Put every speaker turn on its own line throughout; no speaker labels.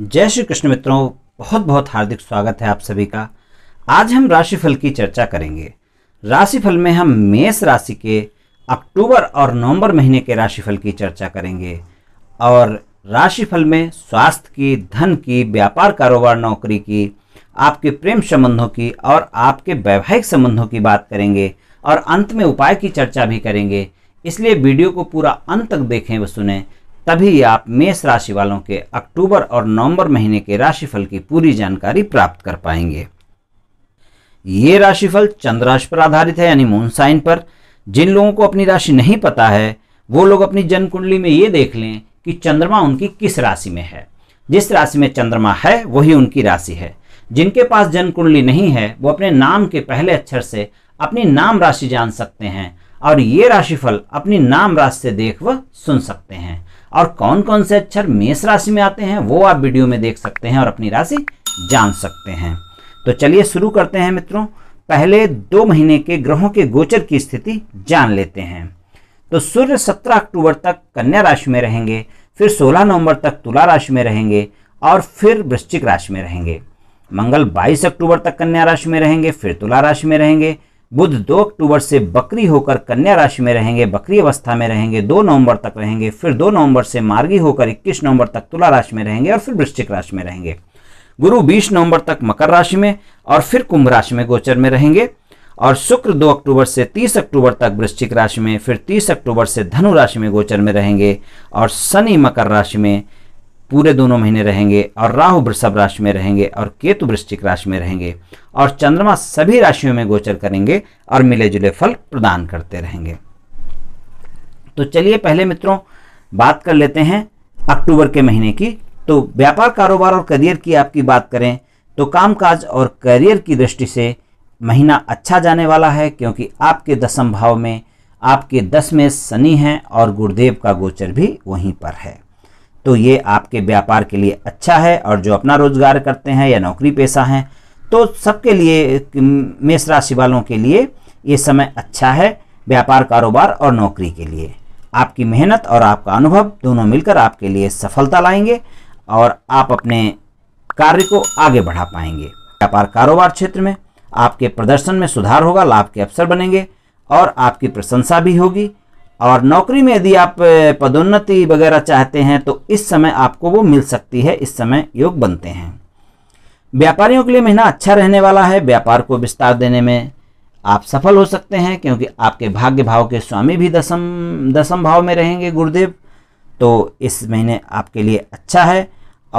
जय श्री कृष्ण मित्रों बहुत बहुत हार्दिक स्वागत है आप सभी का आज हम राशिफल की चर्चा करेंगे राशिफल में हम मेष राशि के अक्टूबर और नवंबर महीने के राशिफल की चर्चा करेंगे और राशिफल में स्वास्थ्य की धन की व्यापार कारोबार नौकरी की आपके प्रेम संबंधों की और आपके वैवाहिक संबंधों की बात करेंगे और अंत में उपाय की चर्चा भी करेंगे इसलिए वीडियो को पूरा अंत तक देखें व सुने तभी आप मेष राशि वालों के अक्टूबर और नवंबर महीने के राशिफल की पूरी जानकारी प्राप्त कर पाएंगे ये राशिफल चंद्र राशि पर आधारित है यानी मून साइन पर जिन लोगों को अपनी राशि नहीं पता है वो लोग अपनी जन्म कुंडली में ये देख लें कि चंद्रमा उनकी किस राशि में है जिस राशि में चंद्रमा है वही उनकी राशि है जिनके पास जन्म कुंडली नहीं है वो अपने नाम के पहले अक्षर से अपनी नाम राशि जान सकते हैं और ये राशिफल अपनी नाम राशि से देख व सुन सकते हैं और कौन कौन से अक्षर मेष राशि में आते हैं वो आप वीडियो में देख सकते हैं और अपनी राशि जान सकते हैं तो चलिए शुरू करते हैं मित्रों पहले दो महीने के ग्रहों के गोचर की स्थिति जान लेते हैं तो सूर्य 17 अक्टूबर तक कन्या राशि में रहेंगे फिर 16 नवंबर तक तुला राशि में रहेंगे और फिर वृश्चिक राशि में रहेंगे मंगल 22 अक्टूबर तक कन्या राशि में रहेंगे फिर तुला राशि में रहेंगे बुध 2 अक्टूबर से बकरी होकर कन्या राशि में रहेंगे बकरी अवस्था में रहेंगे 2 नवंबर तक रहेंगे फिर 2 नवंबर से मार्गी होकर 21 नवंबर तक तुला राशि में रहेंगे और फिर वृश्चिक राशि में रहेंगे गुरु 20 नवंबर तक मकर राशि में और फिर कुंभ राशि में गोचर में रहेंगे और शुक्र 2 अक्टूबर से 30 अक्टूबर तक वृश्चिक राशि में फिर 30 अक्टूबर से धनु राशि में गोचर में रहेंगे और शनि मकर राशि में पूरे दोनों महीने रहेंगे और राहु वृषभ राशि में रहेंगे और केतु वृश्चिक राशि में रहेंगे और चंद्रमा सभी राशियों में गोचर करेंगे और मिले जुले फल प्रदान करते रहेंगे तो चलिए पहले मित्रों बात कर लेते हैं अक्टूबर के महीने की तो व्यापार कारोबार और करियर की आपकी बात करें तो कामकाज और करियर की दृष्टि से महीना अच्छा जाने वाला है क्योंकि आपके दसम भाव में आपके दस में शनि हैं और गुरुदेव का गोचर भी वहीं पर है तो ये आपके व्यापार के लिए अच्छा है और जो अपना रोजगार करते हैं या नौकरी पेशा हैं तो सबके लिए मेष राशि वालों के लिए ये समय अच्छा है व्यापार कारोबार और नौकरी के लिए आपकी मेहनत और आपका अनुभव दोनों मिलकर आपके लिए सफलता लाएंगे और आप अपने कार्य को आगे बढ़ा पाएंगे व्यापार कारोबार क्षेत्र में आपके प्रदर्शन में सुधार होगा लाभ के अवसर बनेंगे और आपकी प्रशंसा भी होगी और नौकरी में यदि आप पदोन्नति वगैरह चाहते हैं तो इस समय आपको वो मिल सकती है इस समय योग बनते हैं व्यापारियों के लिए महीना अच्छा रहने वाला है व्यापार को विस्तार देने में आप सफल हो सकते हैं क्योंकि आपके भाग्य भाव के स्वामी भी दसम दसम भाव में रहेंगे गुरुदेव तो इस महीने आपके लिए अच्छा है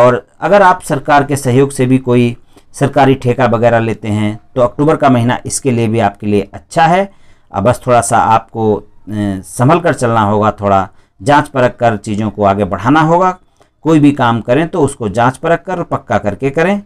और अगर आप सरकार के सहयोग से भी कोई सरकारी ठेका वगैरह लेते हैं तो अक्टूबर का महीना इसके लिए भी आपके लिए अच्छा है अब बस थोड़ा सा आपको संभल कर चलना होगा थोड़ा जांच परख कर चीज़ों को आगे बढ़ाना होगा कोई भी काम करें तो उसको जांच परख कर पक्का करके करें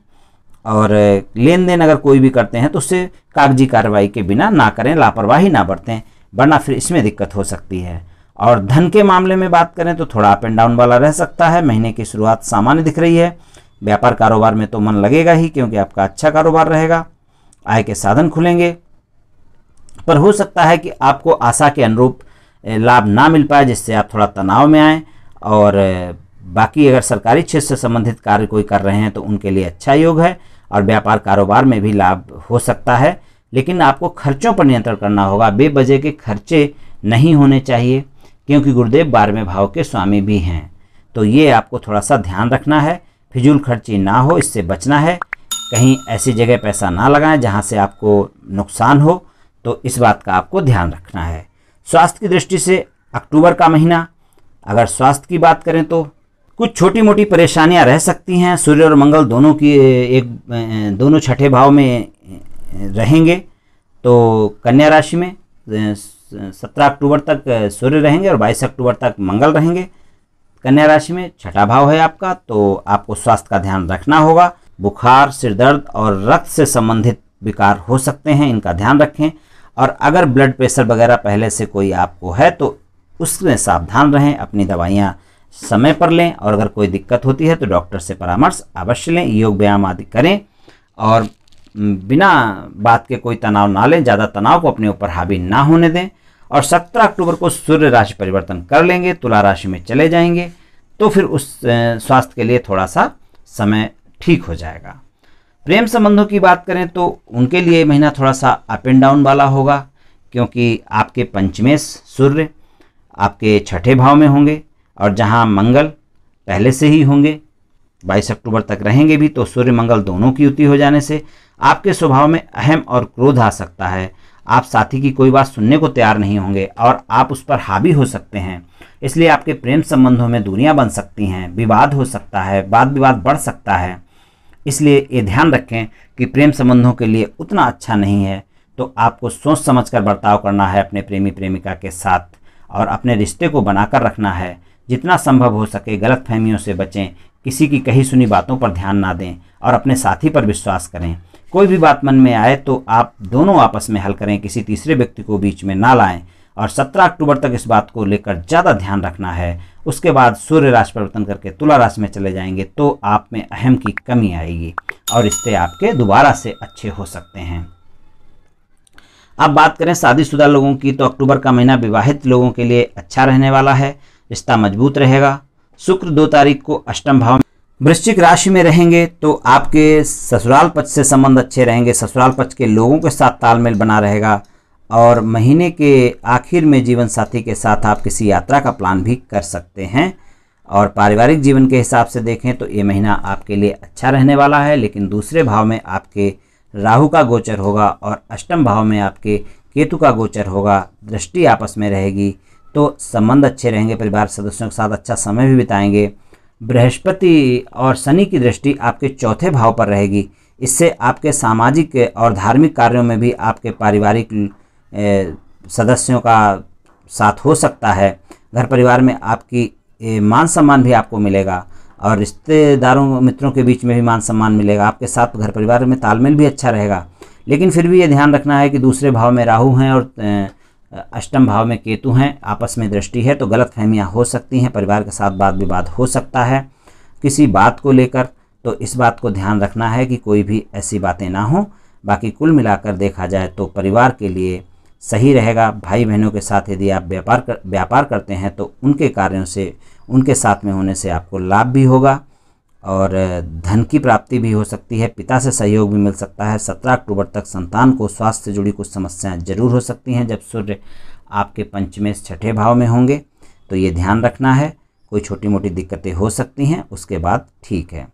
और लेन देन अगर कोई भी करते हैं तो उससे कागजी कार्रवाई के बिना ना करें लापरवाही ना बरतें वरना फिर इसमें दिक्कत हो सकती है और धन के मामले में बात करें तो थोड़ा अप एंड डाउन वाला रह सकता है महीने की शुरुआत सामान्य दिख रही है व्यापार कारोबार में तो मन लगेगा ही क्योंकि आपका अच्छा कारोबार रहेगा आय के साधन खुलेंगे पर हो सकता है कि आपको आशा के अनुरूप लाभ ना मिल पाए जिससे आप थोड़ा तनाव में आएँ और बाकी अगर सरकारी क्षेत्र से संबंधित कार्य कोई कर रहे हैं तो उनके लिए अच्छा योग है और व्यापार कारोबार में भी लाभ हो सकता है लेकिन आपको खर्चों पर नियंत्रण करना होगा बेबजे के खर्चे नहीं होने चाहिए क्योंकि गुरुदेव बारहवें भाव के स्वामी भी हैं तो ये आपको थोड़ा सा ध्यान रखना है फिजूल खर्ची ना हो इससे बचना है कहीं ऐसी जगह पैसा ना लगाएं जहाँ से आपको नुकसान हो तो इस बात का आपको ध्यान रखना है स्वास्थ्य की दृष्टि से अक्टूबर का महीना अगर स्वास्थ्य की बात करें तो कुछ छोटी मोटी परेशानियां रह सकती हैं सूर्य और मंगल दोनों की एक दोनों छठे भाव में रहेंगे तो कन्या राशि में सत्रह अक्टूबर तक सूर्य रहेंगे और बाईस अक्टूबर तक मंगल रहेंगे कन्या राशि में छठा भाव है आपका तो आपको स्वास्थ्य का ध्यान रखना होगा बुखार सिरदर्द और रक्त से संबंधित विकार हो सकते हैं इनका ध्यान रखें और अगर ब्लड प्रेशर वगैरह पहले से कोई आपको है तो उसमें सावधान रहें अपनी दवाइयाँ समय पर लें और अगर कोई दिक्कत होती है तो डॉक्टर से परामर्श अवश्य लें योग व्यायाम आदि करें और बिना बात के कोई तनाव ना लें ज़्यादा तनाव को अपने ऊपर हावी ना होने दें और 17 अक्टूबर को सूर्य राशि परिवर्तन कर लेंगे तुला राशि में चले जाएंगे तो फिर उस स्वास्थ्य के लिए थोड़ा सा समय ठीक हो जाएगा प्रेम संबंधों की बात करें तो उनके लिए महीना थोड़ा सा अप एंड डाउन वाला होगा क्योंकि आपके पंचमेश सूर्य आपके छठे भाव में होंगे और जहां मंगल पहले से ही होंगे 22 अक्टूबर तक रहेंगे भी तो सूर्य मंगल दोनों की युति हो जाने से आपके स्वभाव में अहम और क्रोध आ सकता है आप साथी की कोई बात सुनने को तैयार नहीं होंगे और आप उस पर हावी हो सकते हैं इसलिए आपके प्रेम संबंधों में दूरियां बन सकती हैं विवाद हो सकता है वाद विवाद बढ़ सकता है इसलिए ये ध्यान रखें कि प्रेम संबंधों के लिए उतना अच्छा नहीं है तो आपको सोच समझ कर बर्ताव करना है अपने प्रेमी प्रेमिका के साथ और अपने रिश्ते को बनाकर रखना है जितना संभव हो सके गलत फहमियों से बचें किसी की कही सुनी बातों पर ध्यान ना दें और अपने साथी पर विश्वास करें कोई भी बात मन में आए तो आप दोनों आपस में हल करें किसी तीसरे व्यक्ति को बीच में ना लाएं और 17 अक्टूबर तक इस बात को लेकर ज़्यादा ध्यान रखना है उसके बाद सूर्य राशि परिवर्तन करके तुला राशि में चले जाएंगे तो आप में अहम की कमी आएगी और रिश्ते आपके दोबारा से अच्छे हो सकते हैं अब बात करें शादीशुदा लोगों की तो अक्टूबर का महीना विवाहित लोगों के लिए अच्छा रहने वाला है रिश्ता मजबूत रहेगा शुक्र दो तारीख को अष्टम भाव वृश्चिक राशि में रहेंगे तो आपके ससुराल पक्ष से संबंध अच्छे रहेंगे ससुराल पक्ष के लोगों के साथ तालमेल बना रहेगा और महीने के आखिर में जीवन साथी के साथ आप किसी यात्रा का प्लान भी कर सकते हैं और पारिवारिक जीवन के हिसाब से देखें तो ये महीना आपके लिए अच्छा रहने वाला है लेकिन दूसरे भाव में आपके राहु का गोचर होगा और अष्टम भाव में आपके केतु का गोचर होगा दृष्टि आपस में रहेगी तो संबंध अच्छे रहेंगे परिवार सदस्यों के साथ अच्छा समय भी बिताएंगे बृहस्पति और शनि की दृष्टि आपके चौथे भाव पर रहेगी इससे आपके सामाजिक और धार्मिक कार्यों में भी आपके पारिवारिक सदस्यों का साथ हो सकता है घर परिवार में आपकी मान सम्मान भी आपको मिलेगा और रिश्तेदारों मित्रों के बीच में भी मान सम्मान मिलेगा आपके साथ घर परिवार में तालमेल भी अच्छा रहेगा लेकिन फिर भी ये ध्यान रखना है कि दूसरे भाव में राहु हैं और अष्टम भाव में केतु हैं आपस में दृष्टि है तो गलत फहमियाँ हो सकती हैं परिवार के साथ बात विवाद हो सकता है किसी बात को लेकर तो इस बात को ध्यान रखना है कि कोई भी ऐसी बातें ना हों बाकी कुल मिलाकर देखा जाए तो परिवार के लिए सही रहेगा भाई बहनों के साथ यदि आप व्यापार कर व्यापार करते हैं तो उनके कार्यों से उनके साथ में होने से आपको लाभ भी होगा और धन की प्राप्ति भी हो सकती है पिता से सहयोग भी मिल सकता है सत्रह अक्टूबर तक संतान को स्वास्थ्य से जुड़ी कुछ समस्याएं जरूर हो सकती हैं जब सूर्य आपके पंचमेश छठे भाव में होंगे तो ये ध्यान रखना है कोई छोटी मोटी दिक्कतें हो सकती हैं उसके बाद ठीक है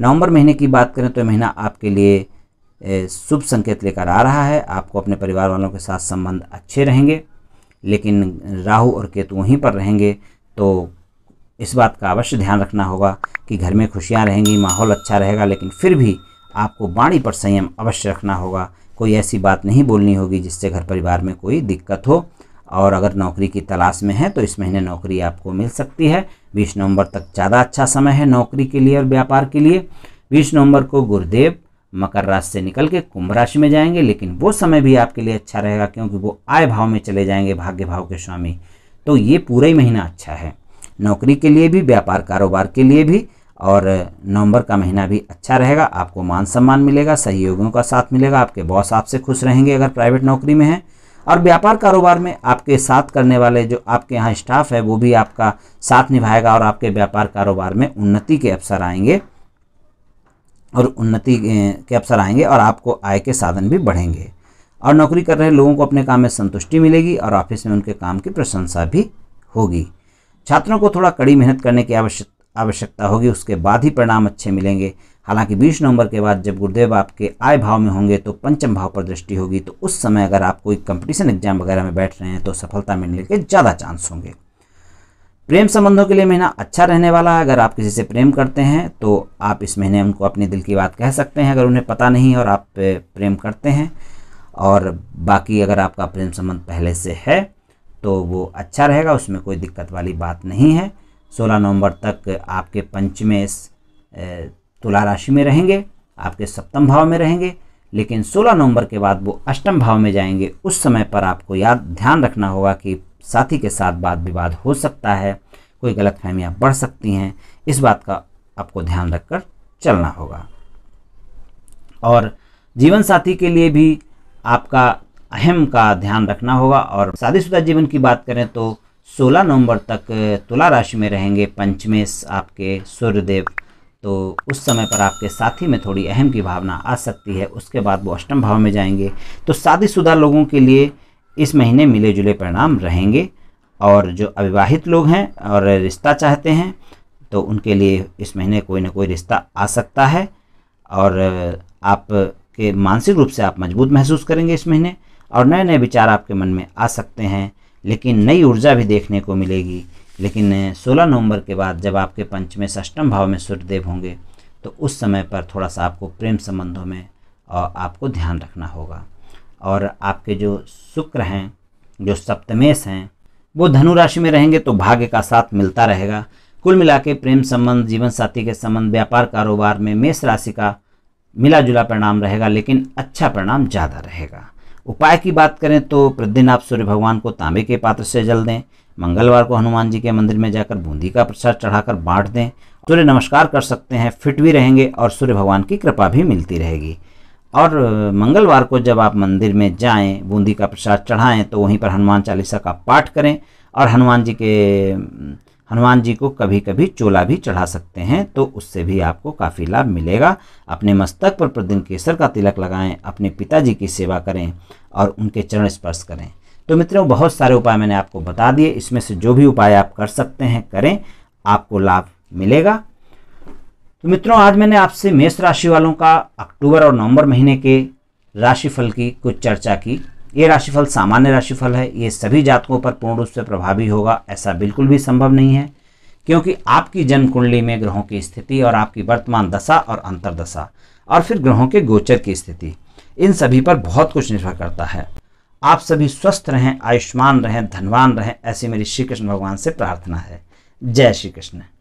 नवंबर महीने की बात करें तो महीना आपके लिए शुभ संकेत लेकर आ रहा है आपको अपने परिवार वालों के साथ संबंध अच्छे रहेंगे लेकिन राहु और केतु वहीं पर रहेंगे तो इस बात का अवश्य ध्यान रखना होगा कि घर में खुशियाँ रहेंगी माहौल अच्छा रहेगा लेकिन फिर भी आपको वाणी पर संयम अवश्य रखना होगा कोई ऐसी बात नहीं बोलनी होगी जिससे घर परिवार में कोई दिक्कत हो और अगर नौकरी की तलाश में है तो इस महीने नौकरी आपको मिल सकती है बीस नवंबर तक ज़्यादा अच्छा समय है नौकरी के लिए और व्यापार के लिए बीस नवंबर को गुरुदेव मकर राशि से निकल के कुंभ राशि में जाएंगे लेकिन वो समय भी आपके लिए अच्छा रहेगा क्योंकि वो आय भाव में चले जाएंगे भाग्य भाव के स्वामी तो ये पूरा ही महीना अच्छा है नौकरी के लिए भी व्यापार कारोबार के लिए भी और नवंबर का महीना भी अच्छा रहेगा आपको मान सम्मान मिलेगा सहयोगियों का साथ मिलेगा आपके बॉस आपसे खुश रहेंगे अगर प्राइवेट नौकरी में हैं और व्यापार कारोबार में आपके साथ करने वाले जो आपके यहाँ स्टाफ है वो भी आपका साथ निभाएगा और आपके व्यापार कारोबार में उन्नति के अवसर आएंगे और उन्नति के अवसर आएंगे और आपको आय के साधन भी बढ़ेंगे और नौकरी कर रहे लोगों को अपने काम में संतुष्टि मिलेगी और ऑफिस में उनके काम की प्रशंसा भी होगी छात्रों को थोड़ा कड़ी मेहनत करने की आवश्यक आवश्यकता होगी उसके बाद ही परिणाम अच्छे मिलेंगे हालांकि 20 नवंबर के बाद जब गुरुदेव आपके आय भाव में होंगे तो पंचम भाव पर दृष्टि होगी तो उस समय अगर आप कोई कंपटीशन एग्जाम वगैरह में बैठ रहे हैं तो सफलता मिलने के ज़्यादा चांस होंगे प्रेम संबंधों के लिए महीना अच्छा रहने वाला है अगर आप किसी से प्रेम करते हैं तो आप इस महीने उनको अपने दिल की बात कह सकते हैं अगर उन्हें पता नहीं और आप प्रेम करते हैं और बाकी अगर आपका प्रेम संबंध पहले से है तो वो अच्छा रहेगा उसमें कोई दिक्कत वाली बात नहीं है 16 नवंबर तक आपके पंचमेश तुला राशि में रहेंगे आपके सप्तम भाव में रहेंगे लेकिन 16 नवंबर के बाद वो अष्टम भाव में जाएंगे उस समय पर आपको याद ध्यान रखना होगा कि साथी के साथ बात विवाद हो सकता है कोई गलत फहमियाँ बढ़ सकती हैं इस बात का आपको ध्यान रखकर चलना होगा और जीवन साथी के लिए भी आपका अहम का ध्यान रखना होगा और शादीशुदा जीवन की बात करें तो 16 नवंबर तक तुला राशि में रहेंगे पंचमेश आपके सूर्यदेव तो उस समय पर आपके साथी में थोड़ी अहम की भावना आ सकती है उसके बाद वो अष्टम भाव में जाएंगे तो शादीशुदा लोगों के लिए इस महीने मिले जुले परिणाम रहेंगे और जो अविवाहित लोग हैं और रिश्ता चाहते हैं तो उनके लिए इस महीने कोई ना कोई रिश्ता आ सकता है और आप के मानसिक रूप से आप मजबूत महसूस करेंगे इस महीने और नए नए विचार आपके मन में आ सकते हैं लेकिन नई ऊर्जा भी देखने को मिलेगी लेकिन 16 नवंबर के बाद जब आपके पंचमें षष्टम भाव में सूर्यदेव होंगे तो उस समय पर थोड़ा सा आपको प्रेम संबंधों में और आपको ध्यान रखना होगा और आपके जो शुक्र हैं जो सप्तमेश हैं वो धनु राशि में रहेंगे तो भाग्य का साथ मिलता रहेगा कुल मिला के प्रेम संबंध जीवन साथी के संबंध व्यापार कारोबार में मेष राशि का मिला जुला परिणाम रहेगा लेकिन अच्छा परिणाम ज़्यादा रहेगा उपाय की बात करें तो प्रतिदिन आप सूर्य भगवान को तांबे के पात्र से जल दें मंगलवार को हनुमान जी के मंदिर में जाकर बूंदी का प्रसाद चढ़ाकर बांट दें सूर्य नमस्कार कर सकते हैं फिट भी रहेंगे और सूर्य भगवान की कृपा भी मिलती रहेगी और मंगलवार को जब आप मंदिर में जाएं बूंदी का प्रसाद चढ़ाएं तो वहीं पर हनुमान चालीसा का पाठ करें और हनुमान जी के हनुमान जी को कभी कभी चोला भी चढ़ा सकते हैं तो उससे भी आपको काफ़ी लाभ मिलेगा अपने मस्तक पर प्रतिदिन केसर का तिलक लगाएं अपने पिताजी की सेवा करें और उनके चरण स्पर्श करें तो मित्रों बहुत सारे उपाय मैंने आपको बता दिए इसमें से जो भी उपाय आप कर सकते हैं करें आपको लाभ मिलेगा तो मित्रों आज मैंने आपसे मेष राशि वालों का अक्टूबर और नवंबर महीने के राशिफल की कुछ चर्चा की ये राशिफल सामान्य राशिफल है ये सभी जातकों पर पूर्ण रूप से प्रभावी होगा ऐसा बिल्कुल भी संभव नहीं है क्योंकि आपकी जन्म कुंडली में ग्रहों की स्थिति और आपकी वर्तमान दशा और अंतरदशा और फिर ग्रहों के गोचर की स्थिति इन सभी पर बहुत कुछ निर्भर करता है आप सभी स्वस्थ रहें आयुष्मान रहें धनवान रहें ऐसी मेरी श्री कृष्ण भगवान से प्रार्थना है जय श्री कृष्ण